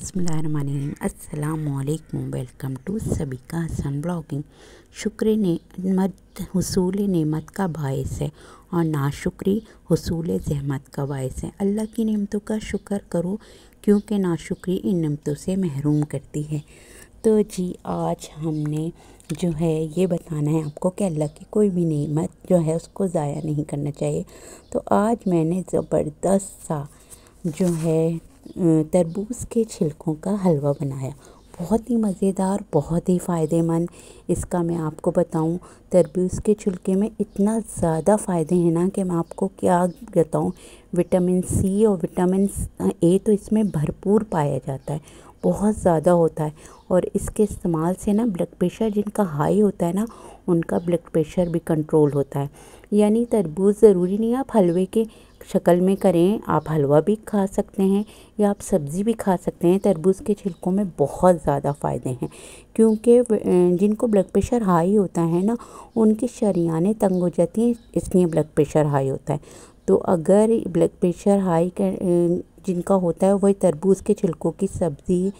बसमीम welcome to सभी का हसन ब्लॉगिंग शुक्र नेमत हसूल नेमत का बायस है और नाशुक्री हसूल जहमत का बायस है अल्लाह की नेमतों का शुक्र करो क्योंकि नाशुक्री इन नेमतों से महरूम करती है तो जी आज हमने जो है ये बताना है आपको कि अल्लाह की कोई भी नेमत जो है उसको ज़ाया नहीं करना चाहिए तो आज मैंने ज़बरदस्त सा जो है तरबूज के छिलकों का हलवा बनाया बहुत ही मज़ेदार बहुत ही फ़ायदेमंद इसका मैं आपको बताऊं तरबूज के छिलके में इतना ज़्यादा फ़ायदे हैं ना कि मैं आपको क्या बताऊं विटामिन सी और विटामिन ए तो इसमें भरपूर पाया जाता है बहुत ज़्यादा होता है और इसके इस्तेमाल से ना ब्लड प्रेशर जिनका हाई होता है ना उनका ब्लड प्रेशर भी कंट्रोल होता है यानी तरबूज ज़रूरी नहीं आप हलवे के शक्ल में करें आप हलवा भी खा सकते हैं या आप सब्ज़ी भी खा सकते हैं तरबूज के छिलकों में बहुत ज़्यादा फ़ायदे हैं क्योंकि जिनको ब्लड प्रेशर हाई होता है ना उनकी शरियाने तंग हो जाती हैं इसलिए ब्लड प्रेशर हाई होता है तो अगर ब्लड प्रेशर हाई कर जिनका होता है वही तरबूज के छिलकों की सब्ज़ी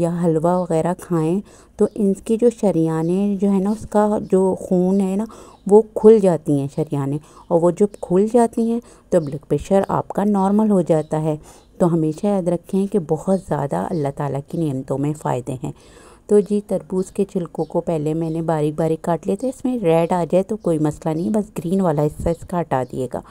या हलवा वगैरह खाएं तो इनकी जो शरियाने जो है ना उसका जो खून है ना वो खुल जाती हैं शरियाने और वो जब खुल जाती हैं तो ब्लड प्रेशर आपका नॉर्मल हो जाता है तो हमेशा याद रखें कि बहुत ज़्यादा अल्लाह ताला की नियमतों में फ़ायदे हैं तो जी तरबूज के छिलकों को पहले मैंने बारीक बारीक काट लिया था इसमें रेड आ जाए तो कोई मसला नहीं बस ग्रीन वाला हिस्सा इसका हटा दिएगा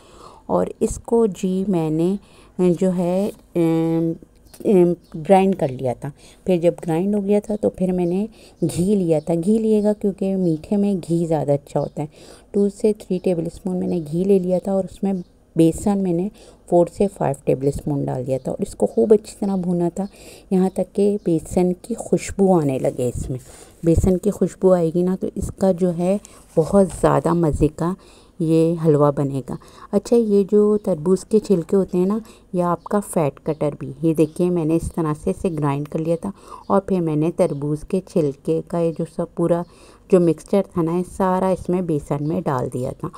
और इसको जी मैंने जो है ग्राइंड कर लिया था फिर जब ग्राइंड हो गया था तो फिर मैंने घी लिया था घी लिएगा क्योंकि मीठे में घी ज़्यादा अच्छा होता है टू से थ्री टेबल स्पून मैंने घी ले लिया था और उसमें बेसन मैंने फोर से फाइव टेबल स्पून डाल दिया था और इसको खूब अच्छी तरह भुना था यहाँ तक कि बेसन की खुशबू आने लगे इसमें बेसन की खुशबू आएगी ना तो इसका जो है बहुत ज़्यादा मज़े का ये हलवा बनेगा अच्छा ये जो तरबूज के छिलके होते हैं ना ये आपका फ़ैट कटर भी ये देखिए मैंने इस तरह से इसे ग्राइंड कर लिया था और फिर मैंने तरबूज के छिलके का ये जो सब पूरा जो मिक्सचर था ना ये सारा इसमें बेसन में डाल दिया था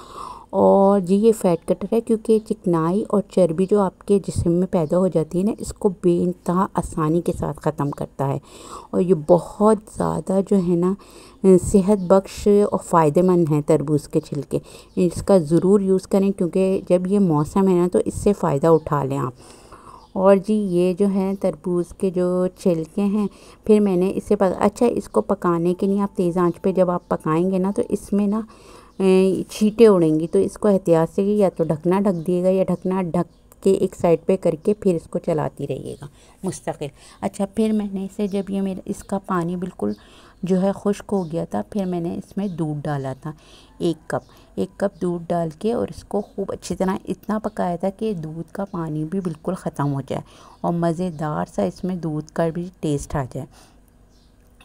और जी ये फैट कटर है क्योंकि चिकनाई और चर्बी जो आपके जिसम में पैदा हो जाती है ना इसको बेनतहा आसानी के साथ ख़त्म करता है और ये बहुत ज़्यादा जो है ना सेहत बख्श और फ़ायदेमंद है तरबूज के छिलके इसका ज़रूर यूज़ करें क्योंकि जब ये मौसम है ना तो इससे फ़ायदा उठा लें आप और जी ये जो है तरबूज के जो छिलके हैं फिर मैंने इसे पक अच्छा इसको पकाने के लिए आप तेज़ आंच पे जब आप पकाएंगे ना तो इसमें ना छींटे उड़ेंगी तो इसको एहतियात से या तो ढकना ढक दिएगा या ढकना ढक के एक साइड पे करके फिर इसको चलाती रहिएगा मुस्तकिल अच्छा फिर मैंने इसे जब ये मेरा इसका पानी बिल्कुल जो है खुश्क हो गया था फिर मैंने इसमें दूध डाला था एक कप एक कप दूध डाल के और इसको खूब अच्छी तरह इतना पकाया था कि दूध का पानी भी बिल्कुल ख़त्म हो जाए और मज़ेदार सा इसमें दूध का भी टेस्ट आ जाए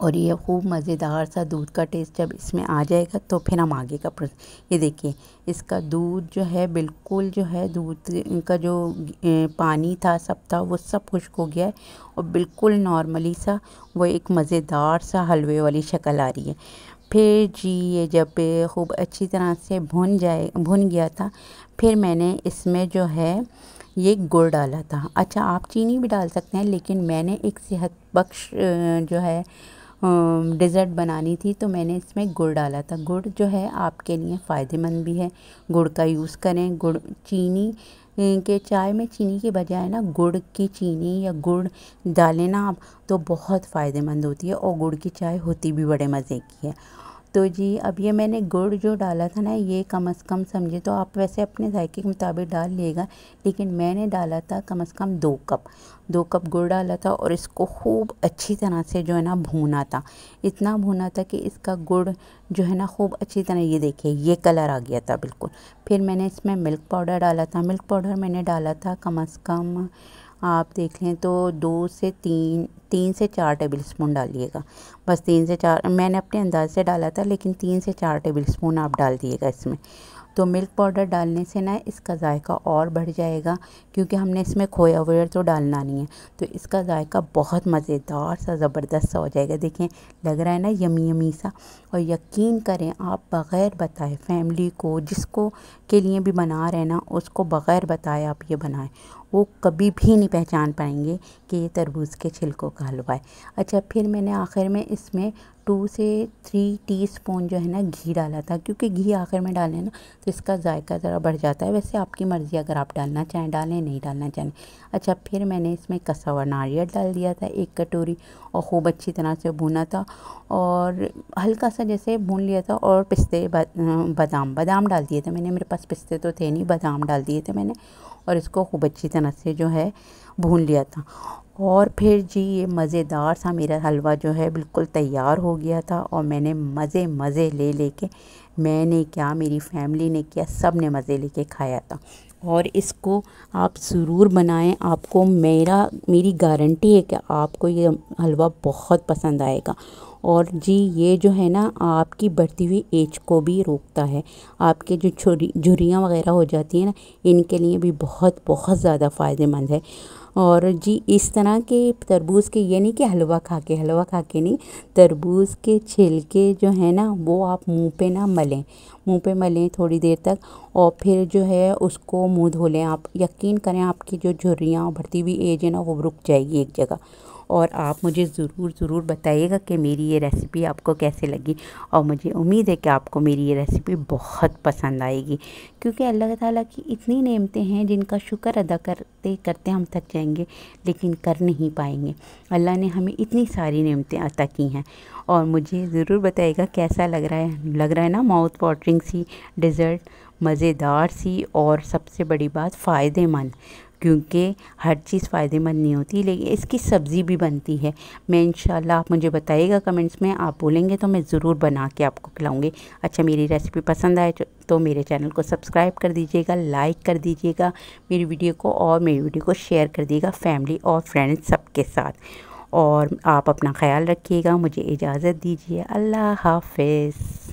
और ये खूब मज़ेदार सा दूध का टेस्ट जब इसमें आ जाएगा तो फिर हम आगे का प्रोसेस ये देखिए इसका दूध जो है बिल्कुल जो है दूध का जो पानी था सब था वो सब खुश्क हो गया है और बिल्कुल नॉर्मली सा वो एक मज़ेदार सा हलवे वाली शक्ल आ रही है फिर जी ये जब खूब अच्छी तरह से भुन जाए भुन गया था फिर मैंने इसमें जो है ये गुड़ डाला था अच्छा आप चीनी भी डाल सकते हैं लेकिन मैंने एक सेहत बख्श जो है डिज़र्ट बनानी थी तो मैंने इसमें गुड़ डाला था गुड़ जो है आपके लिए फ़ायदेमंद भी है गुड़ का यूज़ करें गुड़ चीनी के चाय में चीनी के बजाय ना गुड़ की चीनी या गुड़ डालें ना आप तो बहुत फ़ायदेमंद होती है और गुड़ की चाय होती भी बड़े मज़े की है तो जी अब ये मैंने गुड़ जो डाला था ना ये कम अज़ कम समझे तो आप वैसे अपने जायके के मुताबिक डाल लिएगा लेकिन मैंने डाला था कम अज़ कम दो कप दो कप गुड़ डाला था और इसको खूब अच्छी तरह से जो है ना भूना था इतना भूना था कि इसका गुड़ जो है ना खूब अच्छी तरह ये देखिए ये कलर आ गया था बिल्कुल फिर मैंने इसमें मिल्क पाउडर डाला था मिल्क पाउडर मैंने डाला था कम अज़ कम आप देख लें तो दो से तीन तीन से चार टेबल स्पून डालिएगा बस तीन से चार मैंने अपने अंदाज से डाला था लेकिन तीन से चार टेबल स्पून आप डाल दिएगा इसमें तो मिल्क पाउडर डालने से ना इसका जायका और बढ़ जाएगा क्योंकि हमने इसमें खोया वोया तो डालना नहीं है तो इसका जायका बहुत मज़ेदार सा ज़बरदस्त सा हो जाएगा देखें लग रहा है ना यमी यमी सा और यकीन करें आप बग़ैर बताए फैमिली को जिसको के लिए भी बना रहे ना उसको बग़ैर बताए आप ये बनाएं वो कभी भी नहीं पहचान पाएंगे कि ये तरबूज के छिलकों का हलवा है अच्छा फिर मैंने आखिर में इसमें टू से थ्री टीस्पून जो है ना घी डाला था क्योंकि घी आखिर में डालें ना तो इसका जायका ज़रा बढ़ जाता है वैसे आपकी मर्ज़ी अगर आप डालना चाहें डालें नहीं डालना चाहें अच्छा फिर मैंने इसमें कसा हुआ नारियल डाल दिया था एक कटोरी और ख़ूब अच्छी तरह से भुना था और हल्का सा जैसे भून लिया था और पिस्ते बादाम बादाम डाल दिए थे मैंने मेरे पास पास पिस्ते तो थे नहीं बादाम डाल दिए थे मैंने और इसको खूब अच्छी तरह से जो है भून लिया था और फिर जी ये मज़ेदार सा मेरा हलवा जो है बिल्कुल तैयार हो गया था और मैंने मज़े मज़े ले लेके मैंने क्या मेरी फैमिली ने क्या सब ने मज़े लेके खाया था और इसको आप ज़रूर बनाएं आपको मेरा मेरी गारंटी है कि आपको ये हलवा बहुत पसंद आएगा और जी ये जो है ना आपकी बढ़ती हुई एज को भी रोकता है आपके जो छुरी झुरियाँ वगैरह हो जाती हैं ना इनके लिए भी बहुत बहुत ज़्यादा फ़ायदेमंद है और जी इस तरह के तरबूज के ये नहीं कि हलवा खा के हलवा खा के नहीं तरबूज के छिलके जो है ना वो आप मुंह पे ना मलें मुंह पे मलें थोड़ी देर तक और फिर जो है उसको मुंह धो लें आप यकीन करें आपकी जो झुर्रियाँ बढ़ती हुई एज है ना वो रुक जाएगी एक जगह और आप मुझे ज़रूर ज़रूर बताइएगा कि मेरी ये रेसिपी आपको कैसे लगी और मुझे उम्मीद है कि आपको मेरी ये रेसिपी बहुत पसंद आएगी क्योंकि अल्लाह ताला की इतनी नेमतें हैं जिनका शुक्र अदा करते करते हम थक जाएंगे लेकिन कर नहीं पाएंगे अल्लाह ने हमें इतनी सारी नेमतें अता की हैं और मुझे ज़रूर बताइएगा कैसा लग रहा है लग रहा है ना माउथ वाटरिंग सी डिज़र्ट मज़ेदार सी और सबसे बड़ी बात फ़ायदेमंद क्योंकि हर चीज़ फ़ायदेमंद नहीं होती लेकिन इसकी सब्ज़ी भी बनती है मैं इन आप मुझे बताइएगा कमेंट्स में आप बोलेंगे तो मैं ज़रूर बना के आपको खिलाऊँगी अच्छा मेरी रेसिपी पसंद आए तो, तो मेरे चैनल को सब्सक्राइब कर दीजिएगा लाइक कर दीजिएगा मेरी वीडियो को और मेरी वीडियो को शेयर कर दीजिएगा फैमिली और फ्रेंड्स सबके साथ और आप अपना ख्याल रखिएगा मुझे इजाज़त दीजिए अल्लाह हाफिज़